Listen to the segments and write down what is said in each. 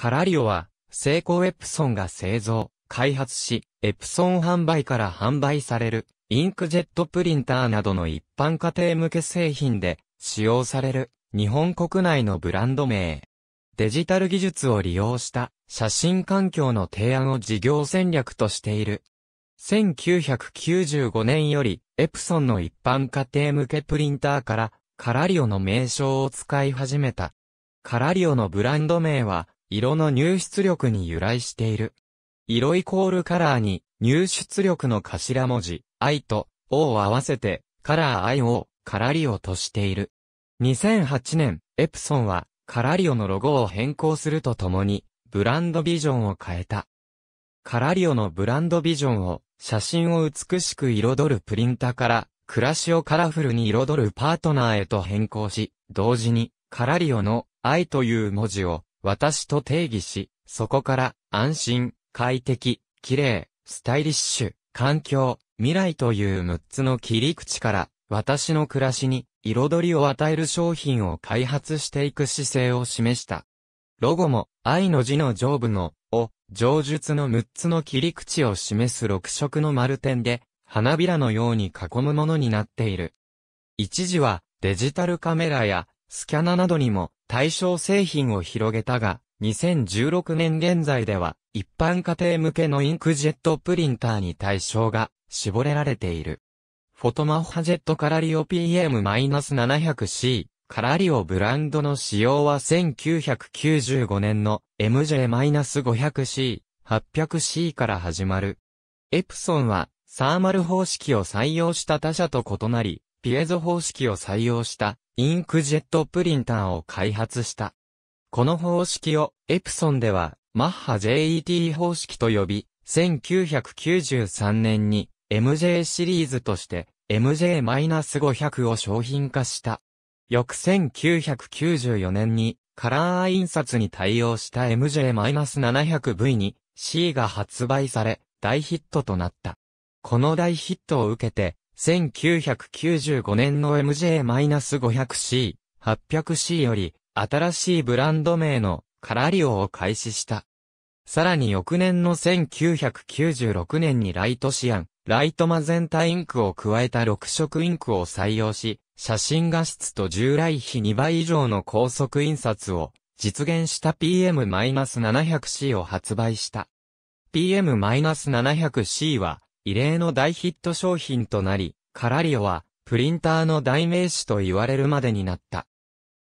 カラリオは、セイコーエプソンが製造、開発し、エプソン販売から販売される、インクジェットプリンターなどの一般家庭向け製品で使用される日本国内のブランド名。デジタル技術を利用した写真環境の提案を事業戦略としている。1995年よりエプソンの一般家庭向けプリンターからカラリオの名称を使い始めた。カラリオのブランド名は色の入出力に由来している。色イコールカラーに、入出力の頭文字、I と O を合わせて、カラー I を、カラリオとしている。2008年、エプソンは、カラリオのロゴを変更するとともに、ブランドビジョンを変えた。カラリオのブランドビジョンを、写真を美しく彩るプリンタから、暮らしをカラフルに彩るパートナーへと変更し、同時に、カラリオの愛という文字を私と定義し、そこから安心、快適、綺麗、スタイリッシュ、環境、未来という6つの切り口から私の暮らしに彩りを与える商品を開発していく姿勢を示した。ロゴも愛の字の上部のを上述の6つの切り口を示す6色の丸点で花びらのように囲むものになっている。一時はデジタルカメラやスキャナなどにも対象製品を広げたが、2016年現在では、一般家庭向けのインクジェットプリンターに対象が絞れられている。フォトマホハジェットカラリオ PM-700C、カラリオブランドの使用は1995年の MJ-500C、800C から始まる。エプソンはサーマル方式を採用した他社と異なり、ピエゾ方式を採用したインクジェットプリンターを開発した。この方式をエプソンではマッハ JET 方式と呼び、1993年に MJ シリーズとして MJ-500 を商品化した。翌1994年にカラー印刷に対応した MJ-700V に C が発売され大ヒットとなった。この大ヒットを受けて1995年の MJ-500C、800C より、新しいブランド名のカラリオを開始した。さらに翌年の1996年にライトシアン、ライトマゼンタインクを加えた6色インクを採用し、写真画質と従来比2倍以上の高速印刷を実現した PM-700C を発売した。PM-700C は異例の大ヒット商品となり、カラリオは、プリンターの代名詞と言われるまでになった。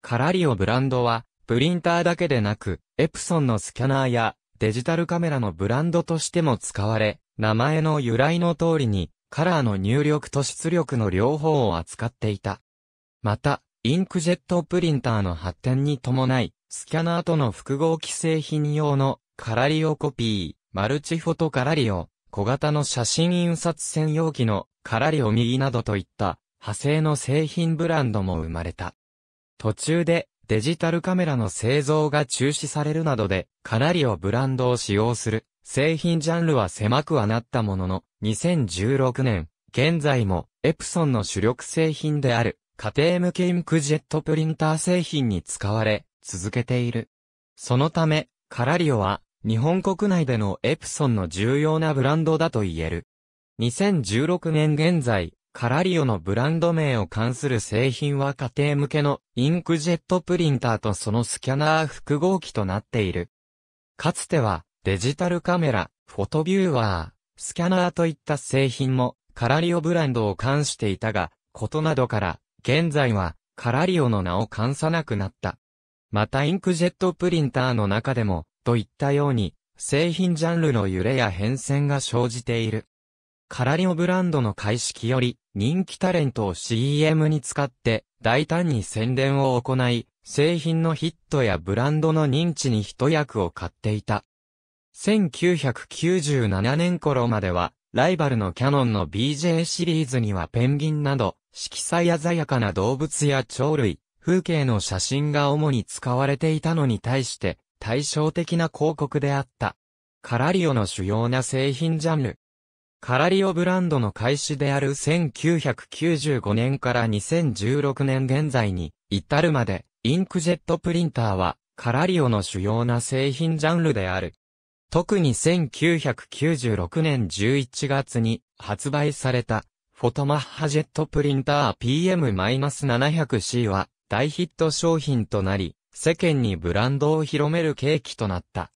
カラリオブランドは、プリンターだけでなく、エプソンのスキャナーや、デジタルカメラのブランドとしても使われ、名前の由来の通りに、カラーの入力と出力の両方を扱っていた。また、インクジェットプリンターの発展に伴い、スキャナーとの複合機製品用のカラリオコピー、マルチフォトカラリオ、小型の写真印刷専用機のカラリオミギなどといった派生の製品ブランドも生まれた。途中でデジタルカメラの製造が中止されるなどでカラリオブランドを使用する製品ジャンルは狭くはなったものの2016年現在もエプソンの主力製品である家庭向けインクジェットプリンター製品に使われ続けている。そのためカラリオは日本国内でのエプソンの重要なブランドだと言える。2016年現在、カラリオのブランド名を関する製品は家庭向けのインクジェットプリンターとそのスキャナー複合機となっている。かつてはデジタルカメラ、フォトビューワー、スキャナーといった製品もカラリオブランドを冠していたが、ことなどから現在はカラリオの名を冠さなくなった。またインクジェットプリンターの中でもといったように、製品ジャンルの揺れや変遷が生じている。カラリオブランドの開式より、人気タレントを CM に使って、大胆に宣伝を行い、製品のヒットやブランドの認知に一役を買っていた。1997年頃までは、ライバルのキャノンの BJ シリーズにはペンギンなど、色彩鮮やかな動物や鳥類、風景の写真が主に使われていたのに対して、対照的な広告であった。カラリオの主要な製品ジャンル。カラリオブランドの開始である1995年から2016年現在に至るまで、インクジェットプリンターはカラリオの主要な製品ジャンルである。特に1996年11月に発売されたフォトマッハジェットプリンター PM-700C は大ヒット商品となり、世間にブランドを広める契機となった。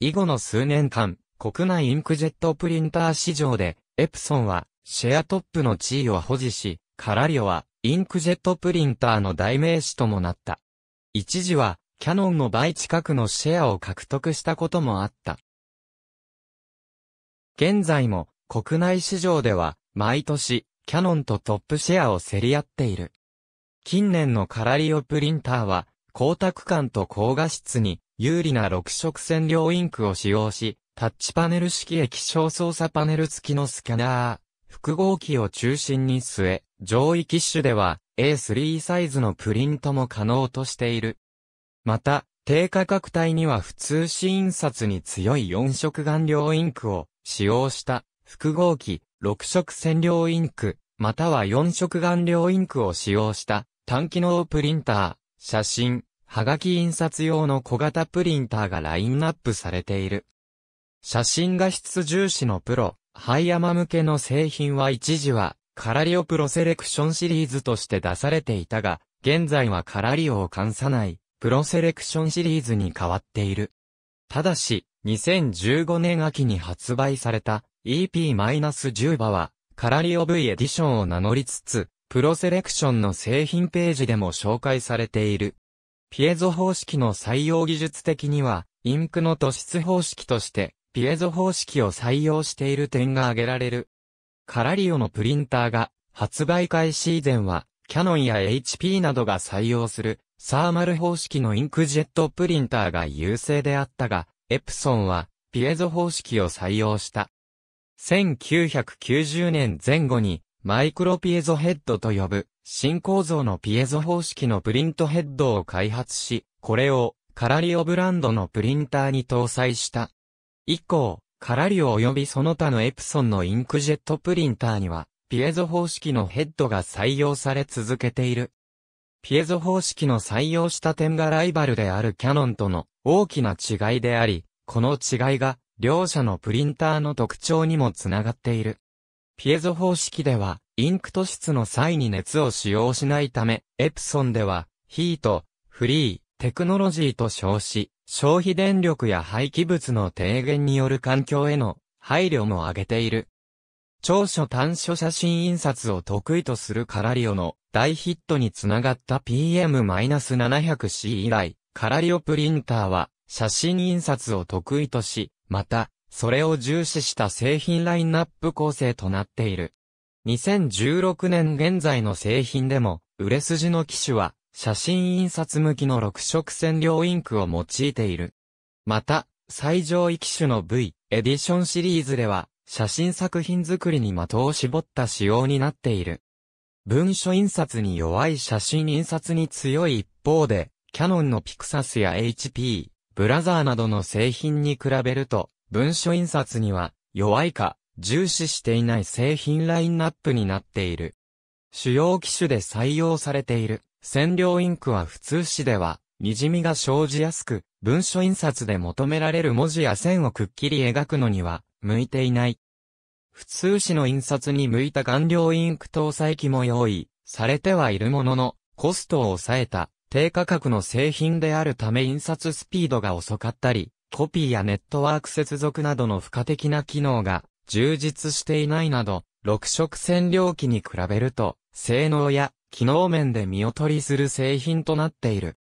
以後の数年間、国内インクジェットプリンター市場で、エプソンはシェアトップの地位を保持し、カラリオはインクジェットプリンターの代名詞ともなった。一時はキャノンの倍近くのシェアを獲得したこともあった。現在も国内市場では毎年キャノンとトップシェアを競り合っている。近年のカラリオプリンターは光沢感と高画質に有利な6色染料インクを使用し、タッチパネル式液晶操作パネル付きのスキャナー、複合機を中心に据え、上位機種では A3 サイズのプリントも可能としている。また、低価格帯には普通紙印刷に強い4色顔料インクを使用した複合機6色染料インク、または4色顔料インクを使用した単機能プリンター、写真、はがき印刷用の小型プリンターがラインナップされている。写真画質重視のプロ、ハイヤマ向けの製品は一時は、カラリオプロセレクションシリーズとして出されていたが、現在はカラリオを監さない、プロセレクションシリーズに変わっている。ただし、2015年秋に発売された EP-10 馬は、カラリオ V エディションを名乗りつつ、プロセレクションの製品ページでも紹介されている。ピエゾ方式の採用技術的には、インクの突出方式として、ピエゾ方式を採用している点が挙げられる。カラリオのプリンターが、発売開始以前は、キャノンや HP などが採用する、サーマル方式のインクジェットプリンターが優勢であったが、エプソンは、ピエゾ方式を採用した。1990年前後に、マイクロピエゾヘッドと呼ぶ、新構造のピエゾ方式のプリントヘッドを開発し、これをカラリオブランドのプリンターに搭載した。以降、カラリオ及びその他のエプソンのインクジェットプリンターには、ピエゾ方式のヘッドが採用され続けている。ピエゾ方式の採用した点がライバルであるキャノンとの大きな違いであり、この違いが両者のプリンターの特徴にもつながっている。ピエゾ方式では、インク突出の際に熱を使用しないため、エプソンでは、ヒート、フリー、テクノロジーと称し、消費電力や廃棄物の低減による環境への配慮も挙げている。長所短所写真印刷を得意とするカラリオの大ヒットにつながった PM-700C 以来、カラリオプリンターは写真印刷を得意とし、またそれを重視した製品ラインナップ構成となっている。2016年現在の製品でも、売れ筋の機種は、写真印刷向きの6色線量インクを用いている。また、最上位機種の V、エディションシリーズでは、写真作品作りに的を絞った仕様になっている。文書印刷に弱い写真印刷に強い一方で、キャノンのピクサスや HP、ブラザーなどの製品に比べると、文書印刷には弱いか重視していない製品ラインナップになっている。主要機種で採用されている染料インクは普通紙では滲みが生じやすく、文書印刷で求められる文字や線をくっきり描くのには向いていない。普通紙の印刷に向いた顔料インク搭載機も用意されてはいるものの、コストを抑えた低価格の製品であるため印刷スピードが遅かったり、コピーやネットワーク接続などの付加的な機能が充実していないなど、6色線量機に比べると、性能や機能面で見劣りする製品となっている。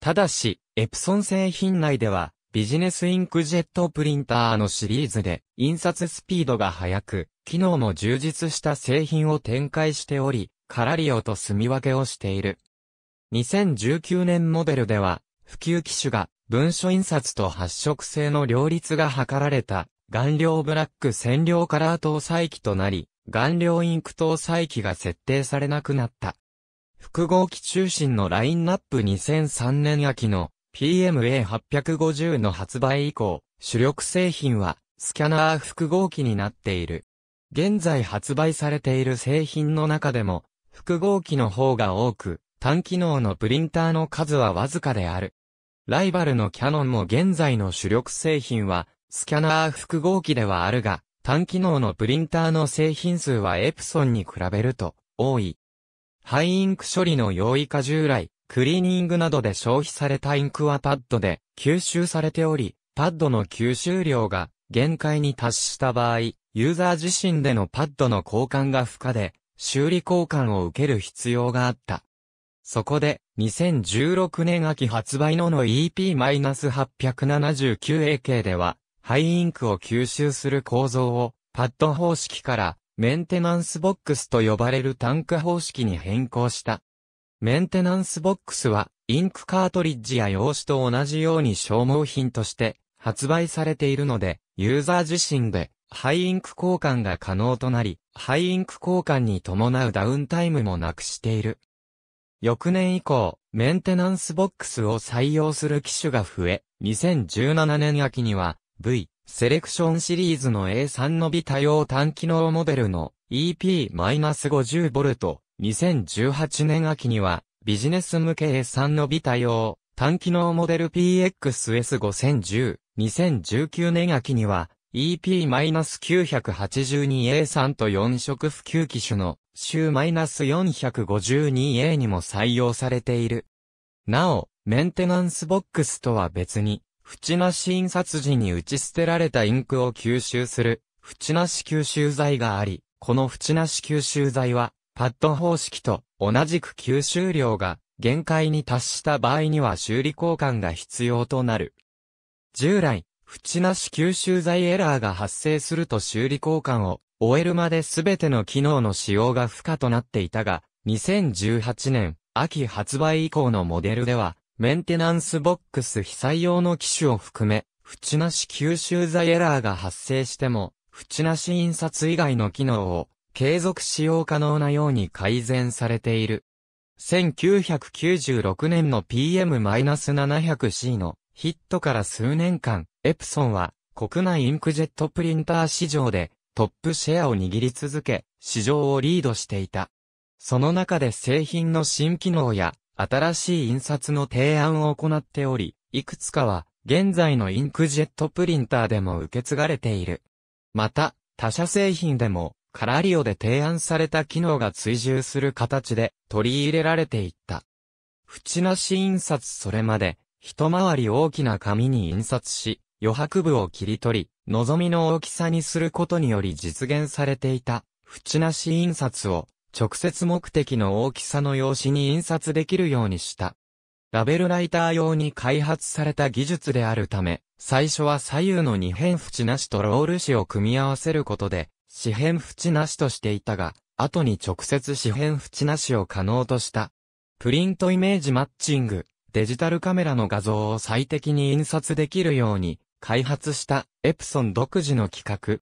ただし、エプソン製品内では、ビジネスインクジェットプリンターのシリーズで、印刷スピードが速く、機能も充実した製品を展開しており、カラリオと住み分けをしている。2019年モデルでは、普及機種が文書印刷と発色性の両立が図られた、顔料ブラック染料カラー搭載機となり、顔料インク搭載機が設定されなくなった。複合機中心のラインナップ2003年秋の PMA850 の発売以降、主力製品はスキャナー複合機になっている。現在発売されている製品の中でも、複合機の方が多く、単機能のプリンターの数はわずかである。ライバルのキャノンも現在の主力製品は、スキャナー複合機ではあるが、単機能のプリンターの製品数はエプソンに比べると、多い。ハイインク処理の容易化従来、クリーニングなどで消費されたインクはパッドで吸収されており、パッドの吸収量が限界に達した場合、ユーザー自身でのパッドの交換が不可で、修理交換を受ける必要があった。そこで、2016年秋発売のの EP-879AK では、ハイインクを吸収する構造を、パッド方式から、メンテナンスボックスと呼ばれるタンク方式に変更した。メンテナンスボックスは、インクカートリッジや用紙と同じように消耗品として発売されているので、ユーザー自身でハイインク交換が可能となり、ハイインク交換に伴うダウンタイムもなくしている。翌年以降、メンテナンスボックスを採用する機種が増え、2017年秋には、V、セレクションシリーズの A3 の微多用単機能モデルの EP-50V、2018年秋には、ビジネス向け A3 の微多用単機能モデル PXS5010、2019年秋には、EP-982A3 と4色普及機種の週 -452A にも採用されている。なお、メンテナンスボックスとは別に、縁なし印刷時に打ち捨てられたインクを吸収する、縁なし吸収剤があり、この縁なし吸収剤は、パッド方式と同じく吸収量が限界に達した場合には修理交換が必要となる。従来、縁なし吸収剤エラーが発生すると修理交換を終えるまで全ての機能の使用が不可となっていたが、2018年秋発売以降のモデルでは、メンテナンスボックス被災用の機種を含め、縁なし吸収剤エラーが発生しても、縁なし印刷以外の機能を継続使用可能なように改善されている。1996年の PM-700C のヒットから数年間、エプソンは国内インクジェットプリンター市場でトップシェアを握り続け、市場をリードしていた。その中で製品の新機能や新しい印刷の提案を行っており、いくつかは現在のインクジェットプリンターでも受け継がれている。また、他社製品でもカラリオで提案された機能が追従する形で取り入れられていった。縁なし印刷それまで一回り大きな紙に印刷し、余白部を切り取り、望みの大きさにすることにより実現されていた、縁なし印刷を、直接目的の大きさの用紙に印刷できるようにした。ラベルライター用に開発された技術であるため、最初は左右の二辺縁なしとロール紙を組み合わせることで、四辺縁なしとしていたが、後に直接四辺縁なしを可能とした。プリントイメージマッチング、デジタルカメラの画像を最適に印刷できるように、開発したエプソン独自の企画。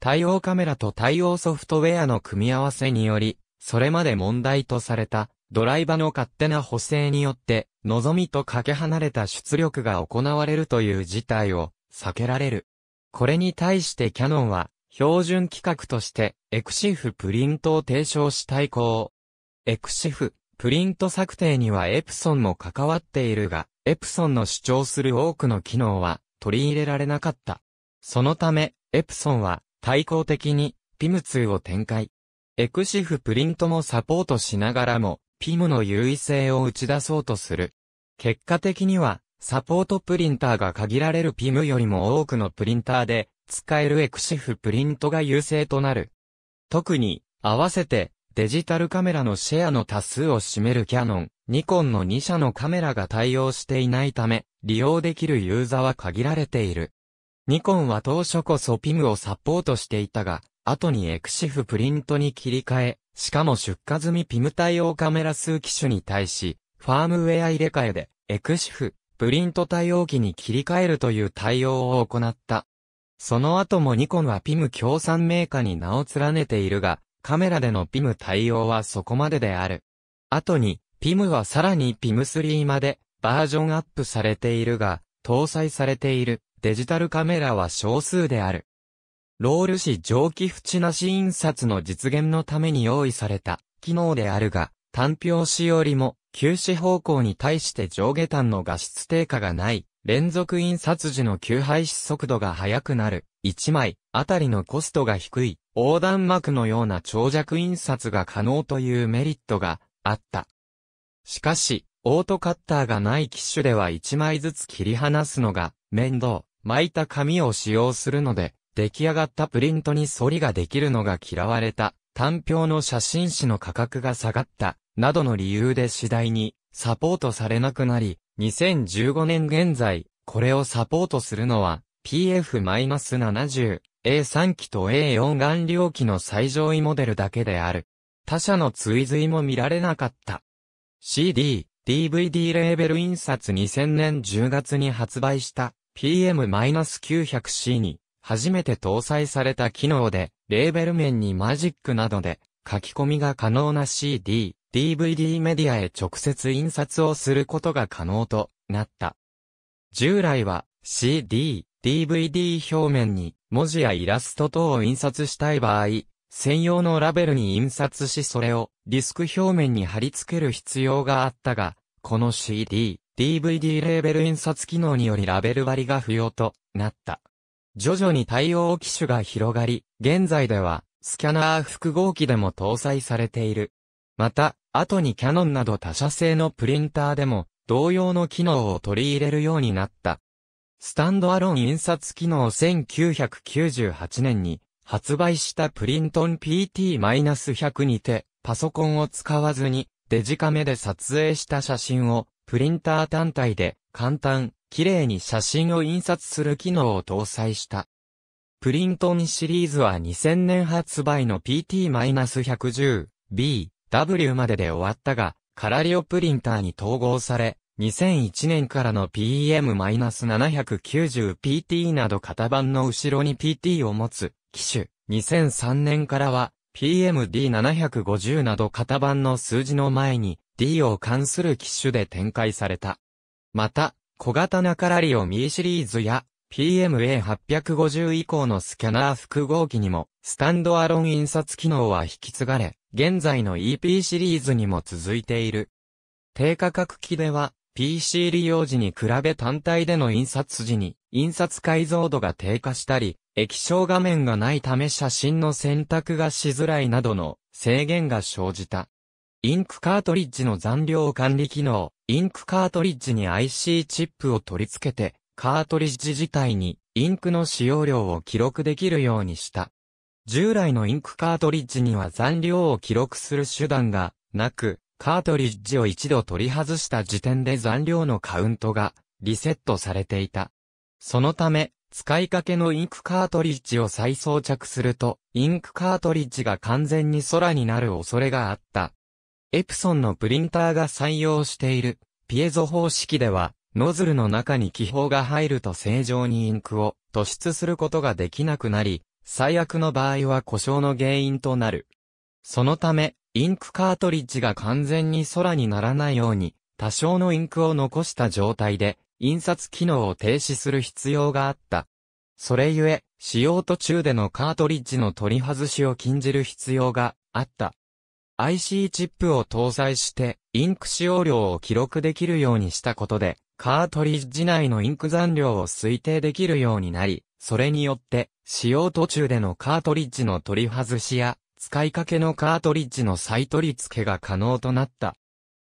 対応カメラと対応ソフトウェアの組み合わせにより、それまで問題とされたドライバの勝手な補正によって、望みとかけ離れた出力が行われるという事態を避けられる。これに対してキャノンは、標準規格として、エクシフプリントを提唱し対抗。エクシフ、プリント策定にはエプソンも関わっているが、エプソンの主張する多くの機能は、取り入れられなかった。そのため、エプソンは対抗的に PIM2 を展開。エクシフプリントもサポートしながらも、PIM の優位性を打ち出そうとする。結果的には、サポートプリンターが限られる PIM よりも多くのプリンターで、使えるエクシフプリントが優勢となる。特に、合わせて、デジタルカメラのシェアの多数を占めるキャノン、ニコンの2社のカメラが対応していないため、利用できるユーザーは限られている。ニコンは当初こそ PIM をサポートしていたが、後にエクシフプリントに切り替え、しかも出荷済み PIM 対応カメラ数機種に対し、ファームウェア入れ替えで、エクシフ、プリント対応機に切り替えるという対応を行った。その後もニコンは PIM 協賛メーカーに名を連ねているが、カメラでの PIM 対応はそこまでである。後に、PIM はさらに PIM3 までバージョンアップされているが、搭載されているデジタルカメラは少数である。ロール紙蒸気縁なし印刷の実現のために用意された機能であるが、単表紙よりも休止方向に対して上下端の画質低下がない、連続印刷時の休廃し速度が速くなる、1枚あたりのコストが低い、横断幕のような長尺印刷が可能というメリットがあった。しかし、オートカッターがない機種では1枚ずつ切り離すのが面倒、巻いた紙を使用するので、出来上がったプリントに反りができるのが嫌われた、単票の写真誌の価格が下がった、などの理由で次第にサポートされなくなり、2015年現在、これをサポートするのは PF-70 A3 機と A4 顔料機の最上位モデルだけである。他社の追随も見られなかった。CD、DVD レーベル印刷2000年10月に発売した PM-900C に初めて搭載された機能で、レーベル面にマジックなどで書き込みが可能な CD、DVD メディアへ直接印刷をすることが可能となった。従来は CD、DVD 表面に文字やイラスト等を印刷したい場合、専用のラベルに印刷しそれをディスク表面に貼り付ける必要があったが、この CD、DVD レーベル印刷機能によりラベル割りが不要となった。徐々に対応機種が広がり、現在ではスキャナー複合機でも搭載されている。また、後にキャノンなど他社製のプリンターでも同様の機能を取り入れるようになった。スタンドアロン印刷機能1998年に発売したプリントン PT-100 にてパソコンを使わずにデジカメで撮影した写真をプリンター単体で簡単、綺麗に写真を印刷する機能を搭載した。プリントンシリーズは2000年発売の PT-110B、W までで終わったが、カラリオプリンターに統合され、2001年からの PM-790PT など型番の後ろに PT を持つ機種。2003年からは PMD750 など型番の数字の前に D を関する機種で展開された。また、小型ナカラリオミーシリーズや PMA850 以降のスキャナー複合機にもスタンドアロン印刷機能は引き継がれ、現在の EP シリーズにも続いている。低価格機では PC 利用時に比べ単体での印刷時に、印刷解像度が低下したり、液晶画面がないため写真の選択がしづらいなどの制限が生じた。インクカートリッジの残量管理機能、インクカートリッジに IC チップを取り付けて、カートリッジ自体にインクの使用量を記録できるようにした。従来のインクカートリッジには残量を記録する手段がなく、カートリッジを一度取り外した時点で残量のカウントがリセットされていた。そのため、使いかけのインクカートリッジを再装着すると、インクカートリッジが完全に空になる恐れがあった。エプソンのプリンターが採用しているピエゾ方式では、ノズルの中に気泡が入ると正常にインクを突出することができなくなり、最悪の場合は故障の原因となる。そのため、インクカートリッジが完全に空にならないように、多少のインクを残した状態で、印刷機能を停止する必要があった。それゆえ、使用途中でのカートリッジの取り外しを禁じる必要があった。IC チップを搭載して、インク使用量を記録できるようにしたことで、カートリッジ内のインク残量を推定できるようになり、それによって、使用途中でのカートリッジの取り外しや、使いかけのカートリッジの再取り付けが可能となった。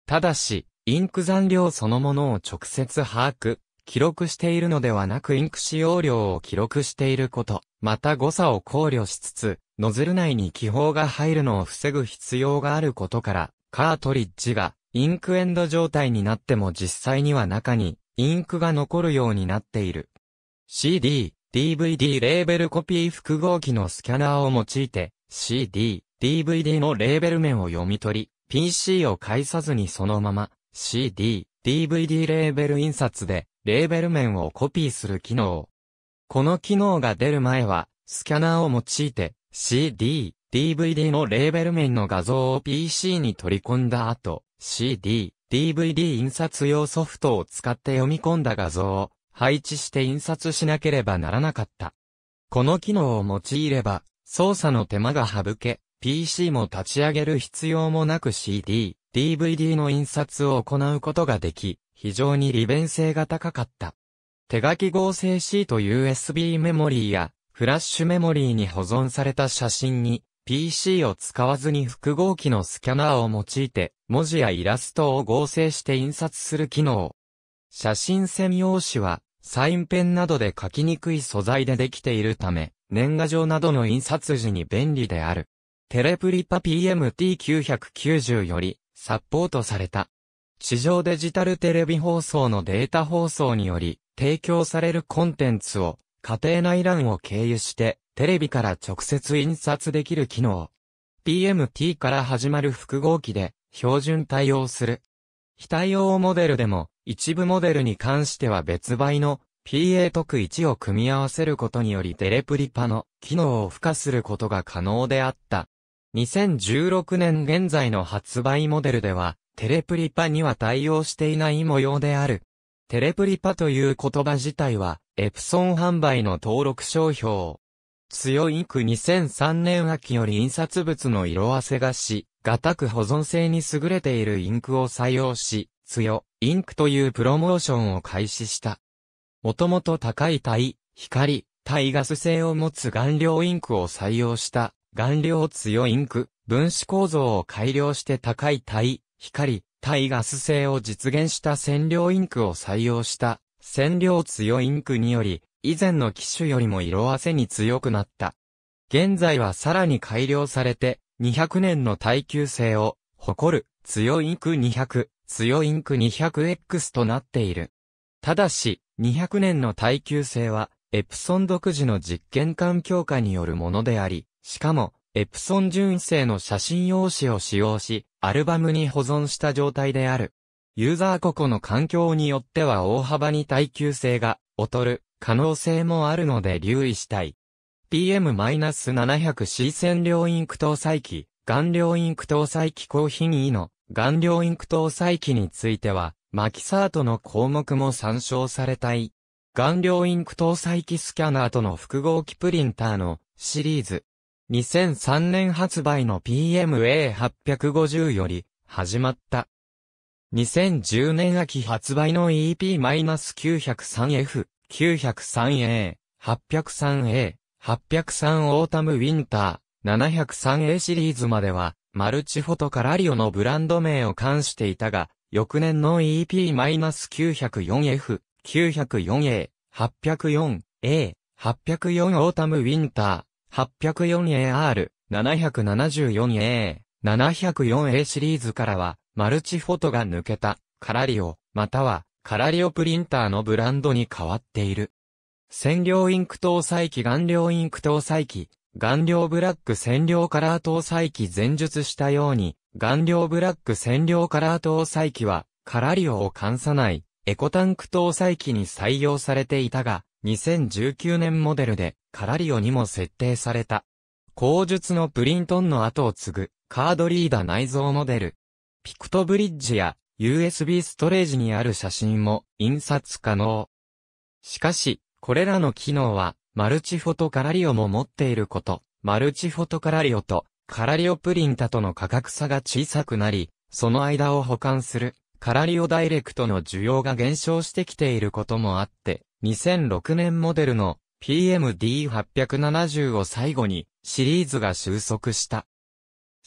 ただし、インク残量そのものを直接把握、記録しているのではなくインク使用量を記録していること、また誤差を考慮しつつ、ノズル内に気泡が入るのを防ぐ必要があることから、カートリッジがインクエンド状態になっても実際には中にインクが残るようになっている。CD、DVD レーベルコピー複合機のスキャナーを用いて、CD、DVD のレーベル面を読み取り、PC を介さずにそのまま CD、DVD レーベル印刷でレーベル面をコピーする機能。この機能が出る前は、スキャナーを用いて CD、DVD のレーベル面の画像を PC に取り込んだ後、CD、DVD 印刷用ソフトを使って読み込んだ画像を配置して印刷しなければならなかった。この機能を用いれば、操作の手間が省け、PC も立ち上げる必要もなく CD、DVD の印刷を行うことができ、非常に利便性が高かった。手書き合成シート USB メモリーやフラッシュメモリーに保存された写真に PC を使わずに複合機のスキャナーを用いて文字やイラストを合成して印刷する機能。写真専用紙はサインペンなどで書きにくい素材でできているため年賀状などの印刷時に便利である。テレプリパ PMT990 よりサポートされた。地上デジタルテレビ放送のデータ放送により提供されるコンテンツを家庭内欄を経由してテレビから直接印刷できる機能。PMT から始まる複合機で標準対応する。非対応モデルでも一部モデルに関しては別売の PA 特1を組み合わせることによりテレプリパの機能を付加することが可能であった。2016年現在の発売モデルでは、テレプリパには対応していない模様である。テレプリパという言葉自体は、エプソン販売の登録商標。強いく2003年秋より印刷物の色あせがし、がたく保存性に優れているインクを採用し、強、インクというプロモーションを開始した。もともと高い体、光、体ガス性を持つ顔料インクを採用した顔料強インク、分子構造を改良して高い体、光、体ガス性を実現した染料インクを採用した染料強インクにより、以前の機種よりも色あせに強くなった。現在はさらに改良されて、200年の耐久性を誇る強インク200、強インク 200X となっている。ただし、200年の耐久性は、エプソン独自の実験環境下によるものであり、しかも、エプソン純正の写真用紙を使用し、アルバムに保存した状態である。ユーザー個々の環境によっては大幅に耐久性が劣る可能性もあるので留意したい。PM-700C 線量インク搭載機、顔料インク搭載機高品位の顔料インク搭載機については、マキサートの項目も参照されたい。顔料インク搭載機スキャナーとの複合機プリンターのシリーズ。2003年発売の PMA850 より始まった。2010年秋発売の EP-903F、903A、803A、803オータムウィンター、703A シリーズまでは、マルチフォトからリオのブランド名を冠していたが、翌年の EP-904F、904A、804A、804オータムウィンター、804AR、774A、704A シリーズからは、マルチフォトが抜けた、カラリオ、または、カラリオプリンターのブランドに変わっている。染料インク搭載機顔料インク搭載機、顔料ブラック染料カラー搭載機前述したように、顔料ブラック染料カラー搭載機は、カラリオを換さない、エコタンク搭載機に採用されていたが、2019年モデルで、カラリオにも設定された。工述のプリントンの後を継ぐ、カードリーダー内蔵モデル。ピクトブリッジや、USB ストレージにある写真も、印刷可能。しかし、これらの機能は、マルチフォトカラリオも持っていること、マルチフォトカラリオとカラリオプリンタとの価格差が小さくなり、その間を保管するカラリオダイレクトの需要が減少してきていることもあって、2006年モデルの PMD870 を最後にシリーズが収束した。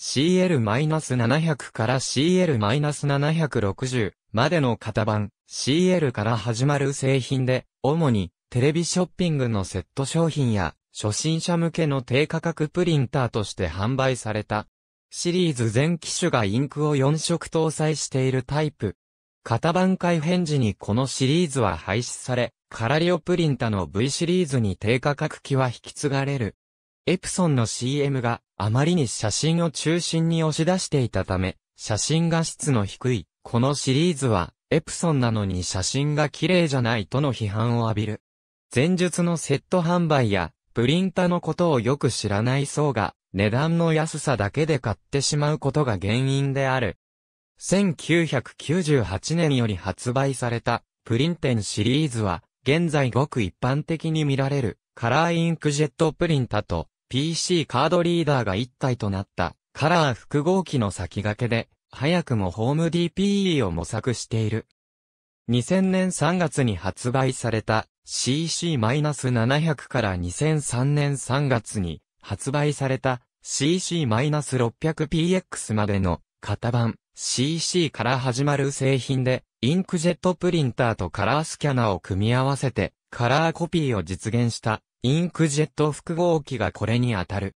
CL-700 から CL-760 までの型番 CL から始まる製品で、主にテレビショッピングのセット商品や初心者向けの低価格プリンターとして販売された。シリーズ全機種がインクを4色搭載しているタイプ。型番改変時にこのシリーズは廃止され、カラリオプリンタの V シリーズに低価格機は引き継がれる。エプソンの CM があまりに写真を中心に押し出していたため、写真画質の低い、このシリーズは、エプソンなのに写真が綺麗じゃないとの批判を浴びる。前述のセット販売やプリンタのことをよく知らない層が、値段の安さだけで買ってしまうことが原因である。1998年より発売された、プリンテンシリーズは、現在ごく一般的に見られる、カラーインクジェットプリンタと、PC カードリーダーが一体となった、カラー複合機の先駆けで、早くもホーム DPE を模索している。2000年3月に発売された CC-700 から2003年3月に発売された CC-600PX までの型番 CC から始まる製品でインクジェットプリンターとカラースキャナを組み合わせてカラーコピーを実現したインクジェット複合機がこれにあたる。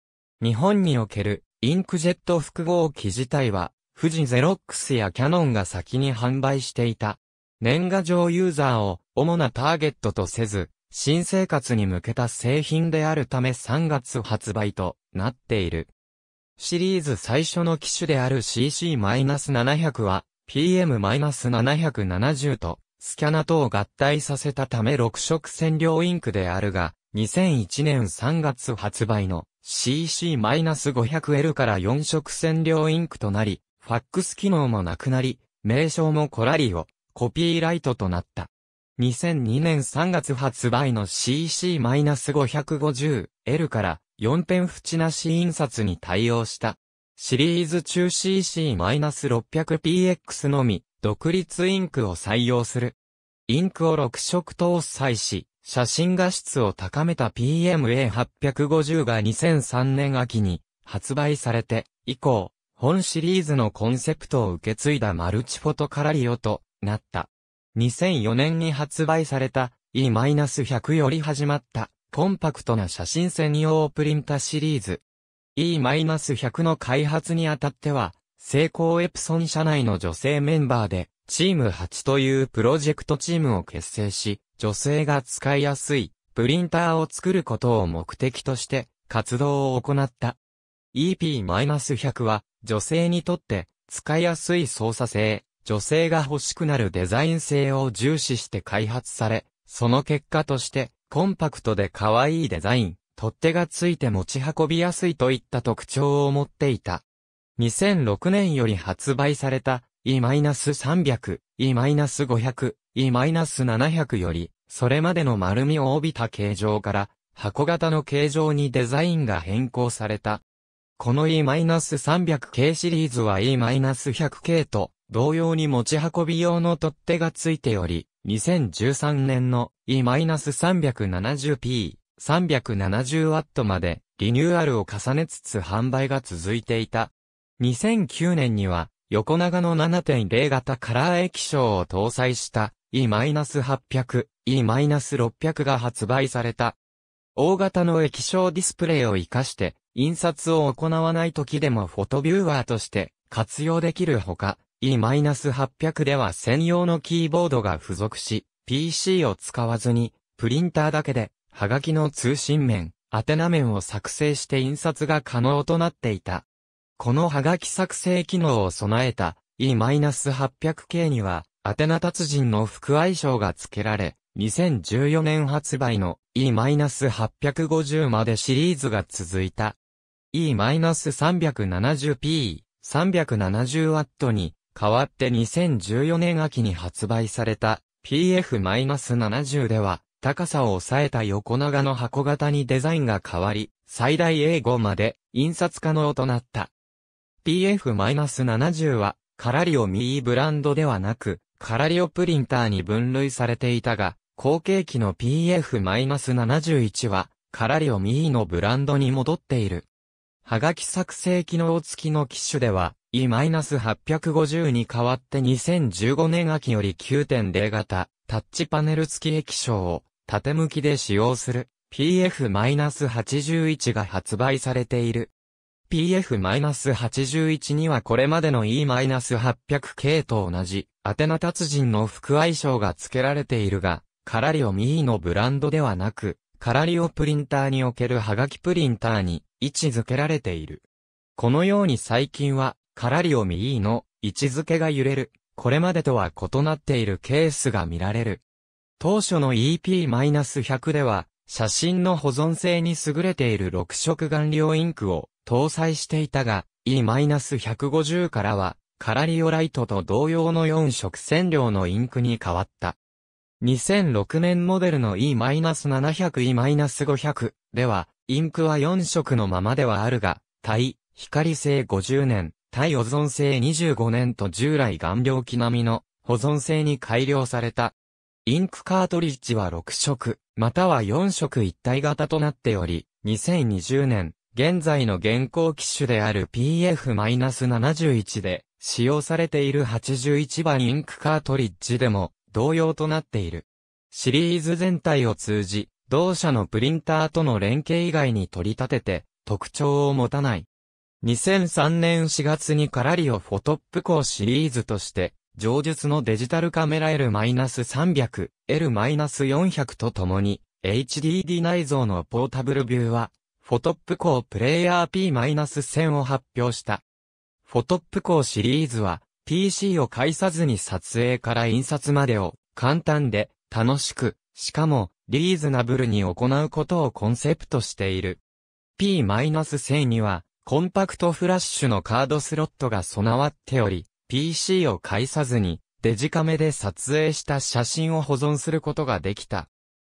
日本におけるインクジェット複合機自体は富士ゼロックスやキャノンが先に販売していた年賀状ユーザーを主なターゲットとせず、新生活に向けた製品であるため3月発売となっている。シリーズ最初の機種である CC-700 は PM-770 とスキャナとを合体させたため6色染料インクであるが、2001年3月発売の CC-500L から4色染料インクとなり、ファックス機能もなくなり、名称もコラリをコピーライトとなった。2002年3月発売の CC-550L から4ペン縁なし印刷に対応した。シリーズ中 CC-600PX のみ、独立インクを採用する。インクを6色搭載し、写真画質を高めた PMA850 が2003年秋に発売されて以降、本シリーズのコンセプトを受け継いだマルチフォトカラリオとなった。2004年に発売された E-100 より始まったコンパクトな写真専用プリンタシリーズ。E-100 の開発にあたっては、成功エプソン社内の女性メンバーで、チーム8というプロジェクトチームを結成し、女性が使いやすいプリンターを作ることを目的として活動を行った。EP-100 は女性にとって使いやすい操作性、女性が欲しくなるデザイン性を重視して開発され、その結果として、コンパクトで可愛いデザイン、取っ手がついて持ち運びやすいといった特徴を持っていた。2006年より発売された E-300、E-500、E-700 より、それまでの丸みを帯びた形状から箱型の形状にデザインが変更された。この E-300 系シリーズは E-100 系と同様に持ち運び用の取っ手がついており、2013年の E-370P 370W までリニューアルを重ねつつ販売が続いていた。2009年には横長の7.0型カラー液晶を搭載した E-800、E-600 が発売された。大型の液晶ディスプレイを活かして印刷を行わない時でもフォトビューワーとして活用できるほか、E-800 では専用のキーボードが付属し、PC を使わずに、プリンターだけで、はがきの通信面、宛名面を作成して印刷が可能となっていた。このはがき作成機能を備えた E-800 系には、宛名達人の副愛称が付けられ、2014年発売の E-850 までシリーズが続いた。E-370p、370W に代わって2014年秋に発売された PF-70 では、高さを抑えた横長の箱型にデザインが変わり、最大 A5 まで印刷可能となった。PF-70 は、カラリオミーブランドではなく、カラリオプリンターに分類されていたが、後継機の PF-71 は、カラリオミーのブランドに戻っている。はがき作成機能付きの機種では、E-850 に代わって2015年秋より9.0型、タッチパネル付き液晶を縦向きで使用する PF-81 が発売されている。PF-81 にはこれまでの E-800 系と同じ、アテナ達人の副愛称が付けられているが、カラリオミーのブランドではなく、カラリオプリンターにおけるハガキプリンターに位置づけられている。このように最近は、カラリオミイの位置づけが揺れる、これまでとは異なっているケースが見られる。当初の EP-100 では、写真の保存性に優れている6色顔料インクを搭載していたが、E-150 からは、カラリオライトと同様の4色線量のインクに変わった。2006年モデルの E-700E-500 では、インクは4色のままではあるが、対、光性50年、対オゾン性25年と従来顔料機並みの保存性に改良された。インクカートリッジは6色、または4色一体型となっており、2020年、現在の現行機種である PF-71 で使用されている81番インクカートリッジでも同様となっている。シリーズ全体を通じ、同社のプリンターとの連携以外に取り立てて、特徴を持たない。2003年4月にカラリオフォトップ校シリーズとして、上述のデジタルカメラ L-300、L-400 とともに、HDD 内蔵のポータブルビューは、フォトップ校プレイヤー P-1000 を発表した。フォトップ校シリーズは、PC を介さずに撮影から印刷までを、簡単で、楽しく、しかも、リーズナブルに行うことをコンセプトしている。P-1000 には、コンパクトフラッシュのカードスロットが備わっており、PC を介さずに、デジカメで撮影した写真を保存することができた。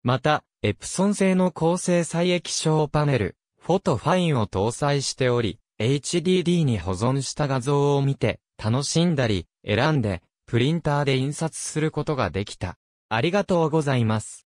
また、エプソン製の高精細液晶パネル、フォトファインを搭載しており、HDD に保存した画像を見て、楽しんだり、選んで、プリンターで印刷することができた。ありがとうございます。